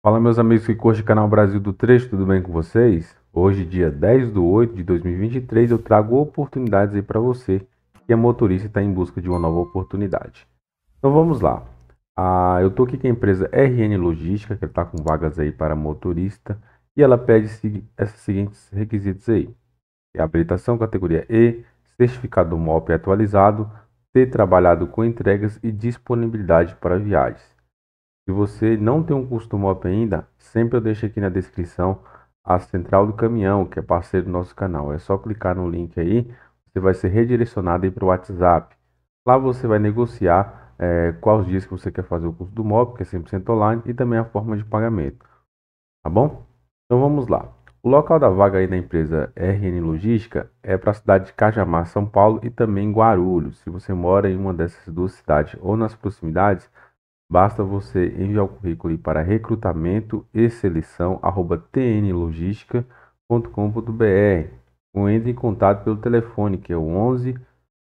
Fala meus amigos que curte o canal Brasil do Trecho, tudo bem com vocês? Hoje, dia 10 de 8 de 2023, eu trago oportunidades aí para você que é motorista e está em busca de uma nova oportunidade. Então vamos lá. Ah, eu estou aqui com a empresa RN Logística, que está com vagas aí para motorista, e ela pede esses seguintes requisitos aí. É habilitação categoria E, certificado MOP atualizado, ter trabalhado com entregas e disponibilidade para viagens. Se você não tem um custom mop ainda, sempre eu deixo aqui na descrição a central do caminhão, que é parceiro do nosso canal. É só clicar no link aí, você vai ser redirecionado para o WhatsApp. Lá você vai negociar é, quais dias que você quer fazer o curso do MOP, que é 100% online, e também a forma de pagamento. Tá bom? Então vamos lá. O local da vaga aí da empresa RN Logística é para a cidade de Cajamar, São Paulo e também Guarulhos. Se você mora em uma dessas duas cidades ou nas proximidades, Basta você enviar o currículo para recrutamento e seleção tnlogística.com.br ou entre em contato pelo telefone que é o 11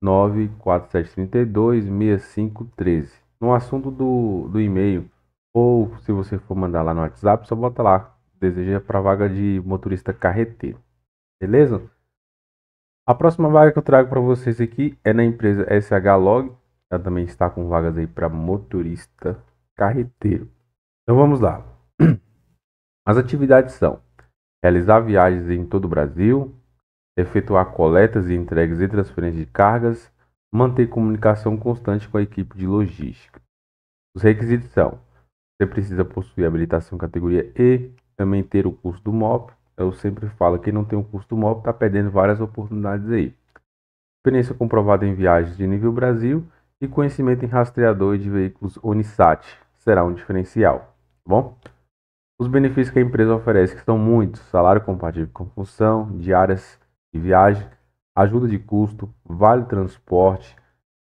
94732 6513. No assunto do, do e-mail, ou se você for mandar lá no WhatsApp, só bota lá. Deseja para vaga de motorista carreteiro. Beleza? A próxima vaga que eu trago para vocês aqui é na empresa SH Log ela também está com vagas aí para motorista carreteiro. Então vamos lá. As atividades são: realizar viagens em todo o Brasil, efetuar coletas e entregas e transferências de cargas, manter comunicação constante com a equipe de logística. Os requisitos são: você precisa possuir habilitação categoria E, também ter o curso do MOP. Eu sempre falo, quem não tem o curso do MOP está perdendo várias oportunidades aí. Experiência comprovada em viagens de nível Brasil e conhecimento em rastreador de veículos Unisat será um diferencial, tá bom? Os benefícios que a empresa oferece são muitos: salário compatível com função, diárias de viagem, ajuda de custo, vale transporte,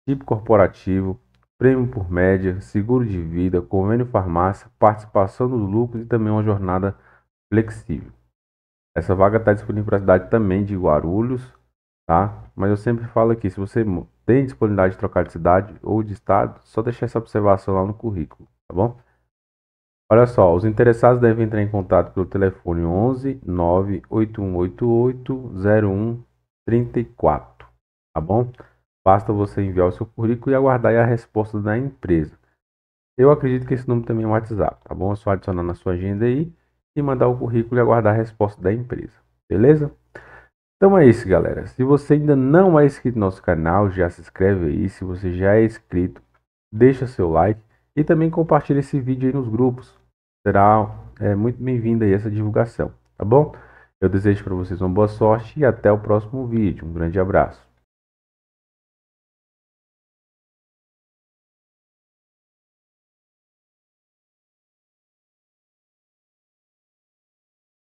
tipo corporativo, prêmio por média, seguro de vida, convênio farmácia, participação nos lucros e também uma jornada flexível. Essa vaga está disponível para a cidade também de Guarulhos, tá? Mas eu sempre falo aqui, se você tem disponibilidade de trocar de cidade ou de estado, só deixar essa observação lá no currículo, tá bom? Olha só, os interessados devem entrar em contato pelo telefone 11 98188 0134, tá bom? Basta você enviar o seu currículo e aguardar a resposta da empresa. Eu acredito que esse número também é um WhatsApp, tá bom? É só adicionar na sua agenda aí e mandar o currículo e aguardar a resposta da empresa, beleza? Então é isso, galera. Se você ainda não é inscrito no nosso canal, já se inscreve aí. Se você já é inscrito, deixa seu like e também compartilha esse vídeo aí nos grupos. Será é, muito bem-vinda aí essa divulgação, tá bom? Eu desejo para vocês uma boa sorte e até o próximo vídeo. Um grande abraço.